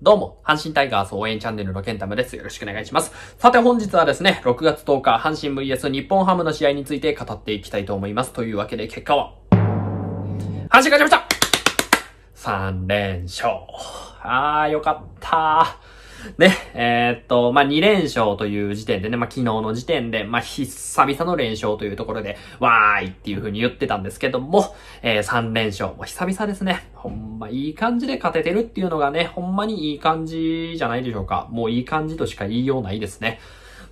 どうも、阪神タイガース応援チャンネルのケンタムです。よろしくお願いします。さて本日はですね、6月10日、阪神 VS 日本ハムの試合について語っていきたいと思います。というわけで結果は、阪神勝ちました !3 連勝。あー、よかったー。ね、えー、っと、まあ、2連勝という時点でね、まあ、昨日の時点で、まあ、久々の連勝というところで、わーいっていう風に言ってたんですけども、えー、3連勝、も久々ですね。ほんま、いい感じで勝ててるっていうのがね、ほんまにいい感じじゃないでしょうか。もういい感じとしか言いようないですね。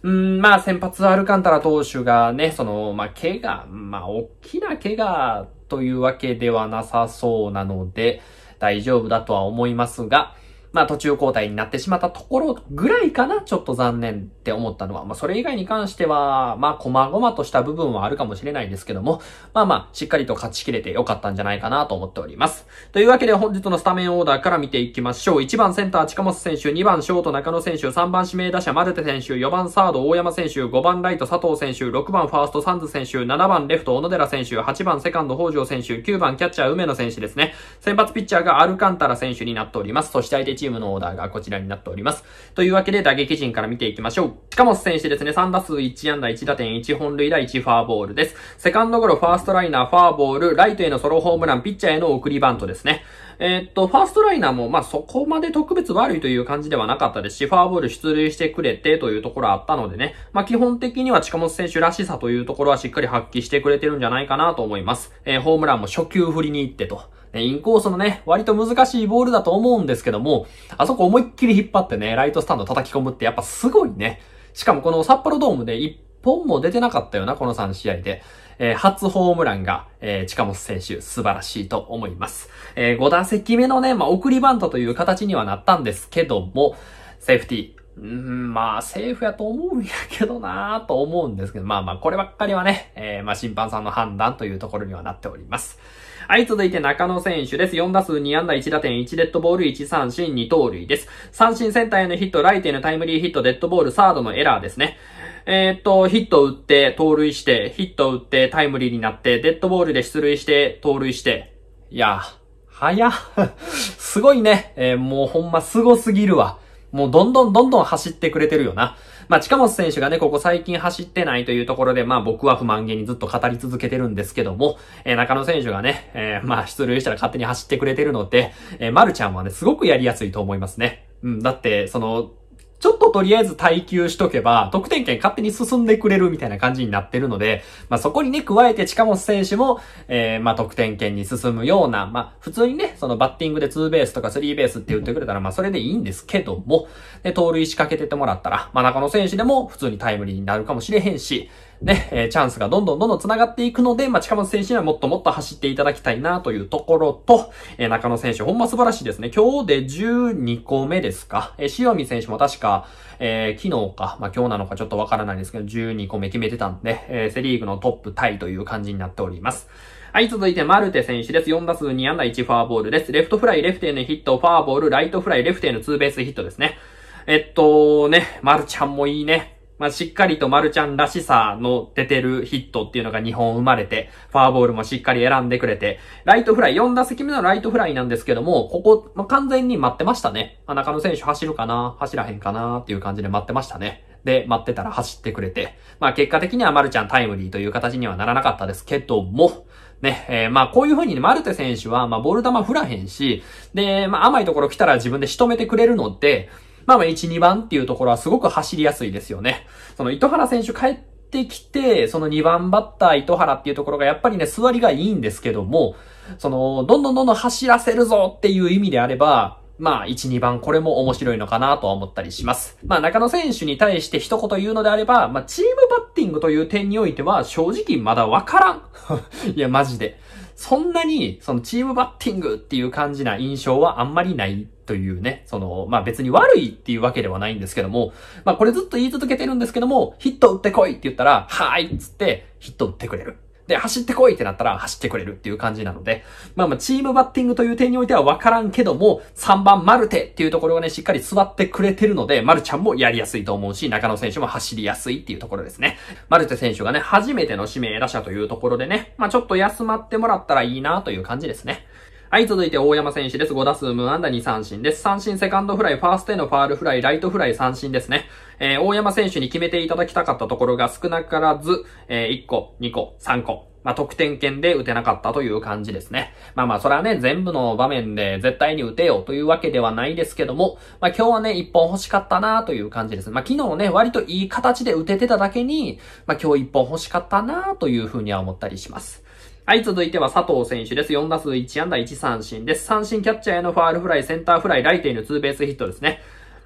うん、まあ、先発アルカンタラ投手がね、その、まあ、怪我、まあ、大きな怪我というわけではなさそうなので、大丈夫だとは思いますが、まあ途中交代になってしまったところぐらいかな、ちょっと残念って思ったのは、まあそれ以外に関しては、まあ細々とした部分はあるかもしれないんですけども、まあまあしっかりと勝ちきれてよかったんじゃないかなと思っております。というわけで本日のスタメンオーダーから見ていきましょう。1番センター近本選手、2番ショート中野選手、3番指名打者マルテ選手、4番サード大山選手、5番ライト佐藤選手、6番ファーストサンズ選手、7番レフト小野寺選手、8番セカンド北条選手、9番キャッチャー梅野選手ですね。先発ピッチャーがアルカンタラ選手になっております。そして相手チームチームのオーダーがこちらになっております。というわけで打撃陣から見ていきましょう。近本選手ですね、3打数1安打1打点1本塁打1ファーボールです。セカンドゴロ、ファーストライナー、ファーボール、ライトへのソロホームラン、ピッチャーへの送りバントですね。えー、っと、ファーストライナーも、まそこまで特別悪いという感じではなかったですし、ファーボール出塁してくれてというところあったのでね、まあ、基本的には近本選手らしさというところはしっかり発揮してくれてるんじゃないかなと思います。えー、ホームランも初級振りに行ってと。インコースのね、割と難しいボールだと思うんですけども、あそこ思いっきり引っ張ってね、ライトスタンド叩き込むってやっぱすごいね。しかもこの札幌ドームで1本も出てなかったよな、この3試合で。えー、初ホームランが、えー、近本選手、素晴らしいと思います。えー、5打席目のね、まあ、送りバントという形にはなったんですけども、セーフティー。ん、まあ、セーフやと思うんやけどなぁと思うんですけど、まあまあ、こればっかりはね、えー、まあ、審判さんの判断というところにはなっております。はい、続いて中野選手です。4打数2安打1打点1デッドボール1三振2盗塁です。三振センターへのヒット、ライトへのタイムリーヒット、デッドボール、サードのエラーですね。えー、っと、ヒット打って、盗塁して、ヒット打って、タイムリーになって、デッドボールで出塁して、盗塁して。いや早すごいね。えー、もうほんますすぎるわ。もうどんどんどんどん走ってくれてるよな。まあ、近本選手がね、ここ最近走ってないというところで、まあ、僕は不満げにずっと語り続けてるんですけども、えー、中野選手がね、えー、まあ、出塁したら勝手に走ってくれてるので、えー、まるちゃんはね、すごくやりやすいと思いますね。うん、だって、その、ちょっととりあえず耐久しとけば、得点圏勝手に進んでくれるみたいな感じになってるので、まあ、そこにね、加えて近本選手も、えー、まあ、得点圏に進むような、まあ、普通にね、そのバッティングでツーベースとかスリーベースって言ってくれたら、まあ、それでいいんですけども、で、盗塁仕掛けててもらったら、まあ、中野選手でも普通にタイムリーになるかもしれへんし、ね、えー、チャンスがどんどんどんどん繋がっていくので、まあ、近本選手にはもっともっと走っていただきたいなというところと、えー、中野選手ほんま素晴らしいですね。今日で12個目ですか。えー、塩見選手も確かか、えー、昨日か、まあ、今日なのかちょっとわからないんですけど、12個目決めてたんで、えー、セリーグのトップタイという感じになっております。はい、続いてマルテ選手です。4打数2安打1フォアボールです。レフトフライ、レフテへのヒット、フォアボール、ライトフライ、レフテへのツーベースヒットですね。えっとね、マルちゃんもいいね。まあ、しっかりとマルちゃんらしさの出てるヒットっていうのが2本生まれて、フォアボールもしっかり選んでくれて、ライトフライ、4打席目のライトフライなんですけども、ここ、まあ、完全に待ってましたね。まあ、中野選手走るかな走らへんかなっていう感じで待ってましたね。で、待ってたら走ってくれて、まあ、結果的にはマルちゃんタイムリーという形にはならなかったですけども、ね、えー、まあこういう風にね、マルテ選手は、まあボール球振らへんし、で、まあ甘いところ来たら自分で仕留めてくれるので、まあまあ1、2番っていうところはすごく走りやすいですよね。その糸原選手帰ってきて、その2番バッター糸原っていうところがやっぱりね、座りがいいんですけども、その、どんどんどんどん走らせるぞっていう意味であれば、まあ、1、2番、これも面白いのかなとは思ったりします。まあ、中野選手に対して一言言うのであれば、まあ、チームバッティングという点においては、正直まだわからん。いや、マジで。そんなに、そのチームバッティングっていう感じな印象はあんまりないというね、その、まあ別に悪いっていうわけではないんですけども、まあこれずっと言い続けてるんですけども、ヒット打ってこいって言ったら、はーいっつって、ヒット打ってくれる。で、走ってこいってなったら走ってくれるっていう感じなので、まあまあ、チームバッティングという点においては分からんけども、3番マルテっていうところがね、しっかり座ってくれてるので、マルちゃんもやりやすいと思うし、中野選手も走りやすいっていうところですね。マルテ選手がね、初めての指名打者というところでね、まあちょっと休まってもらったらいいなという感じですね。はい、続いて大山選手です。5打数無安打2三振です。三振、セカンドフライ、ファーストへのファールフライ、ライトフライ、三振ですね。えー、大山選手に決めていただきたかったところが少なからず、えー、1個、2個、3個、まあ、得点圏で打てなかったという感じですね。まあまあ、それはね、全部の場面で絶対に打てよというわけではないですけども、まあ今日はね、一本欲しかったなという感じです。まあ昨日ね、割といい形で打ててただけに、まあ今日一本欲しかったなというふうには思ったりします。はい、続いては佐藤選手です。4打数1安打1三振です。三振キャッチャーへのファールフライ、センターフライ、ライテへのツーベースヒットですね。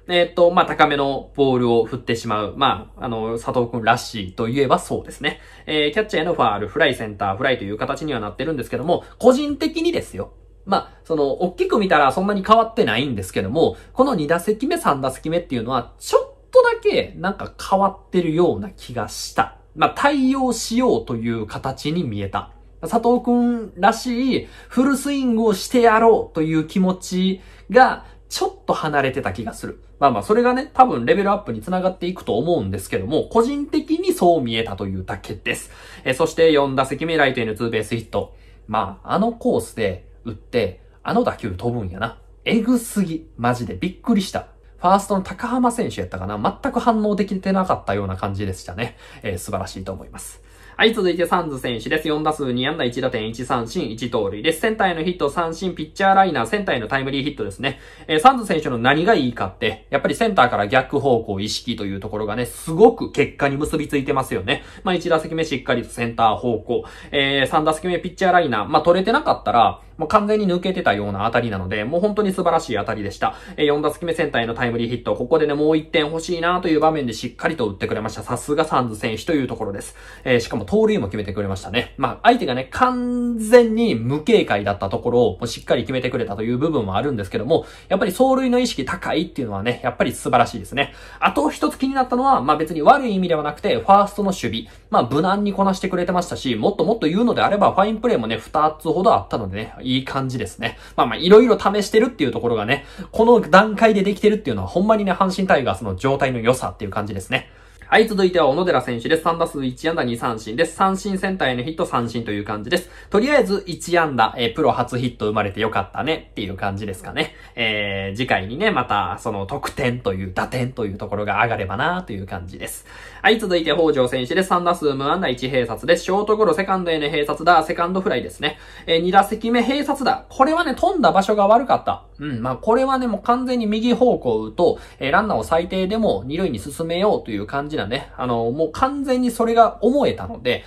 えっ、ー、と、まあ、高めのボールを振ってしまう。まあ、あの、佐藤くんらしいと言えばそうですね。えー、キャッチャーへのファール、フライ、センターフライという形にはなってるんですけども、個人的にですよ。まあ、その、大きく見たらそんなに変わってないんですけども、この2打席目、3打席目っていうのは、ちょっとだけなんか変わってるような気がした。まあ、対応しようという形に見えた。佐藤くんらしいフルスイングをしてやろうという気持ちがちょっと離れてた気がする。まあまあ、それがね、多分レベルアップにつながっていくと思うんですけども、個人的にそう見えたというだけです。えそして4打席目ライトへのツーベースヒット。まあ、あのコースで打って、あの打球飛ぶんやな。えぐすぎ。マジでびっくりした。ファーストの高浜選手やったかな全く反応できてなかったような感じでしたね。えー、素晴らしいと思います。はい、続いてサンズ選手です。4打数2安打1打点1三振1盗塁です。センターへのヒット三振、ピッチャーライナー、センターへのタイムリーヒットですね。えー、サンズ選手の何がいいかって、やっぱりセンターから逆方向意識というところがね、すごく結果に結びついてますよね。まあ1打席目しっかりとセンター方向、えー、3打席目ピッチャーライナー、まあ取れてなかったら、もう完全に抜けてたような当たりなので、もう本当に素晴らしい当たりでした。えー、4打席目センターへのタイムリーヒット、ここでね、もう1点欲しいなという場面でしっかりと打ってくれました。さすがサンズ選手というところです。えー、しかも盗塁も決めてくれましたね。まあ、相手がね、完全に無警戒だったところを、もうしっかり決めてくれたという部分もあるんですけども、やっぱり走塁の意識高いっていうのはね、やっぱり素晴らしいですね。あと一つ気になったのは、まあ別に悪い意味ではなくて、ファーストの守備。まあ無難にこなしてくれてましたし、もっともっと言うのであれば、ファインプレーもね、2つほどあったのでね、いい感じですね。まあまあ、いろいろ試してるっていうところがね、この段階でできてるっていうのは、ほんまにね、阪神タイガースの状態の良さっていう感じですね。はい、続いては小野寺選手です。3打数1安打2三振です。三振センターへのヒット三振という感じです。とりあえず1安打、えー、プロ初ヒット生まれてよかったねっていう感じですかね。えー、次回にね、またその得点という打点というところが上がればなという感じです。はい、続いて北条選手です。3打数無安打1併殺です。ショートゴロ、セカンドへの併殺だ、セカンドフライですね。えー、2打席目併殺だ。これはね、飛んだ場所が悪かった。うん、まあ、これはね、もう完全に右方向打と、えー、ランナーを最低でも2塁に進めようという感じだね。あのー、もう完全にそれが思えたので、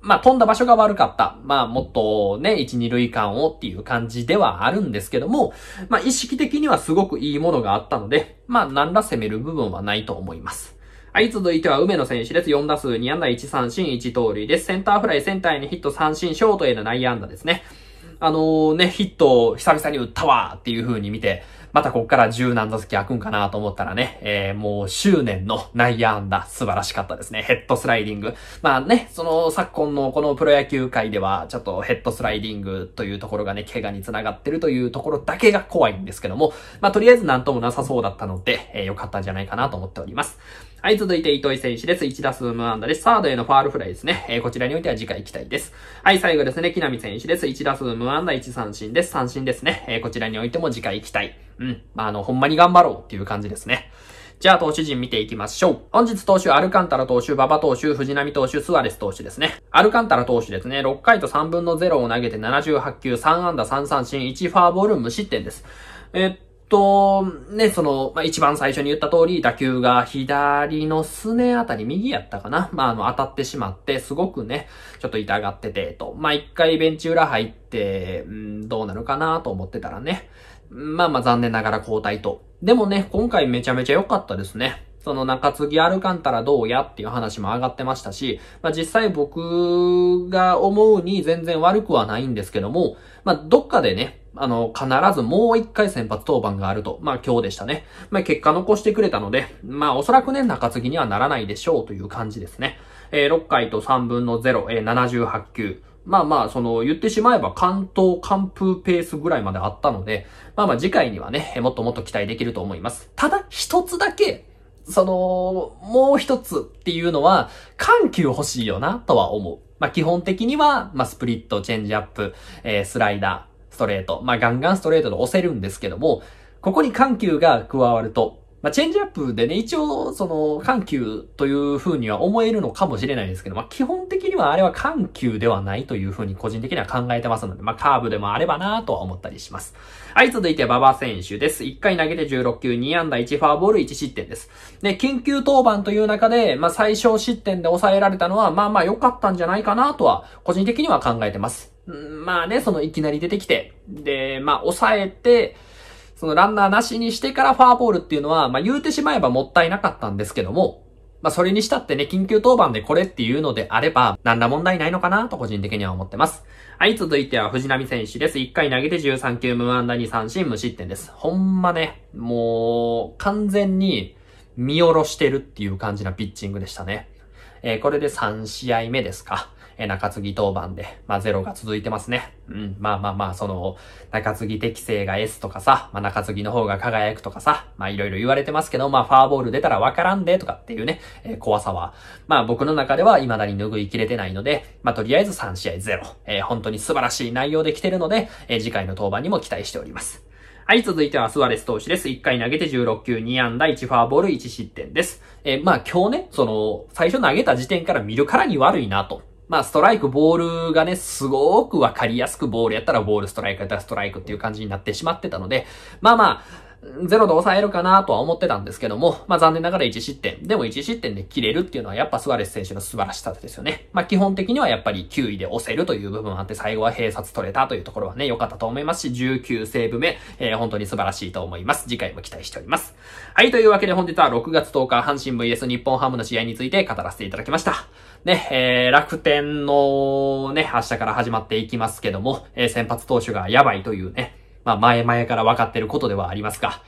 まあ、飛んだ場所が悪かった。まあ、もっとね、1、2塁間をっていう感じではあるんですけども、まあ、意識的にはすごくいいものがあったので、まあ、何ら攻める部分はないと思います。はい、続いては梅野選手です。4打数2安打1三振1通りです。センターフライ、センターにヒット三振、ショートへの内野安打ですね。あのー、ね、ヒットを久々に打ったわっていう風に見て、またこっから10何打席開くんかなと思ったらね、えー、もう執念の内野安打、素晴らしかったですね。ヘッドスライディング。まあね、その昨今のこのプロ野球界では、ちょっとヘッドスライディングというところがね、怪我につながってるというところだけが怖いんですけども、まあとりあえずなんともなさそうだったので、えー、よかったんじゃないかなと思っております。はい、続いて糸井選手です。1打数無安打です。サードへのファールフライですね。えー、こちらにおいては次回行きたいです。はい、最後ですね、木浪選手です。1打数無安打1三振です。三振ですね。えー、こちらにおいても次回行きたい。うん。まあ、あの、ほんまに頑張ろうっていう感じですね。じゃあ、投手陣見ていきましょう。本日投手、アルカンタラ投手、馬場投手、藤波投手、スアレス投手ですね。アルカンタラ投手ですね、6回と3分の0を投げて78球、3安打3三振、1ファーボール無失点です。えっと、ね、その、まあ、一番最初に言った通り、打球が左のすねあたり、右やったかな。まあ、あの、当たってしまって、すごくね、ちょっと痛がってて、と。まあ、一回ベンチ裏入って、うん、どうなるかなと思ってたらね。まあまあ残念ながら交代と。でもね、今回めちゃめちゃ良かったですね。その中継ぎ歩かんたらどうやっていう話も上がってましたし、まあ実際僕が思うに全然悪くはないんですけども、まあどっかでね、あの、必ずもう一回先発登板があると。まあ今日でしたね。まあ結果残してくれたので、まあおそらくね、中継ぎにはならないでしょうという感じですね。えー、6回と3分の0、えー、78球。まあまあ、その、言ってしまえば関東完封ペースぐらいまであったので、まあまあ次回にはね、もっともっと期待できると思います。ただ、一つだけ、その、もう一つっていうのは、緩急欲しいよな、とは思う。まあ基本的には、まあスプリット、チェンジアップ、えー、スライダー、ストレート。まあガンガンストレートで押せるんですけども、ここに緩急が加わると、まあ、チェンジアップでね、一応、その、緩急という風には思えるのかもしれないですけど、まあ、基本的にはあれは緩急ではないという風に個人的には考えてますので、まあ、カーブでもあればなとは思ったりします。はい、続いて馬場選手です。1回投げて16球、2安打1ファーボール1失点です。で、緊急登板という中で、まあ、最小失点で抑えられたのは、まあまあ良かったんじゃないかなとは、個人的には考えてます。まあね、そのいきなり出てきて、で、まあ抑えて、そのランナーなしにしてからフォアボールっていうのは、まあ、言うてしまえばもったいなかったんですけども、まあ、それにしたってね、緊急登板でこれっていうのであれば、何ら問題ないのかなと個人的には思ってます。はい、続いては藤波選手です。1回投げて13球無安打に三振無失点です。ほんまね、もう、完全に見下ろしてるっていう感じなピッチングでしたね。えこれで3試合目ですか。え中継ぎ登板で、まあ、ゼロが続いてますね。うん、まあまあまあ、その、中継ぎ適正が S とかさ、まあ、中継ぎの方が輝くとかさ、まあいろいろ言われてますけど、まあファーボール出たらわからんで、とかっていうね、えー、怖さは、まあ僕の中では未だに拭いきれてないので、まあとりあえず3試合ゼロ、えー、本当に素晴らしい内容で来てるので、えー、次回の登板にも期待しております。はい、続いてはスアレス投手です。1回投げて16球、2安打、1フォアボール、1失点です。えー、まあ今日ね、その、最初投げた時点から見るからに悪いなと。まあ、ストライク、ボールがね、すごくわかりやすく、ボールやったらボール、ストライクやったらストライクっていう感じになってしまってたので、まあまあ、ゼロで抑えるかなとは思ってたんですけども、まあ残念ながら1失点。でも1失点で切れるっていうのはやっぱスワレス選手の素晴らしさですよね。まあ基本的にはやっぱり9位で押せるという部分あって最後は併殺取れたというところはね、良かったと思いますし、19セーブ目、えー、本当に素晴らしいと思います。次回も期待しております。はい、というわけで本日は6月10日、阪神 VS 日本ハムの試合について語らせていただきました。ね、えー、楽天のね、明日から始まっていきますけども、えー、先発投手がやばいというね、まあ前々から分かってることではありますが、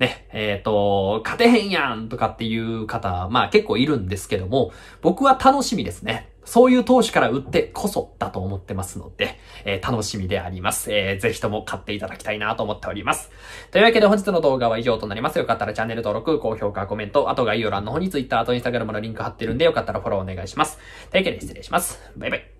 ね、えっ、ー、と、勝てへんやんとかっていう方、まあ結構いるんですけども、僕は楽しみですね。そういう投資から打ってこそだと思ってますので、えー、楽しみであります。えー、ぜひとも買っていただきたいなと思っております。というわけで本日の動画は以上となります。よかったらチャンネル登録、高評価、コメント、あと概要欄の方に Twitter あと Instagram のリンク貼ってるんで、よかったらフォローお願いします。というわけで失礼します。バイバイ。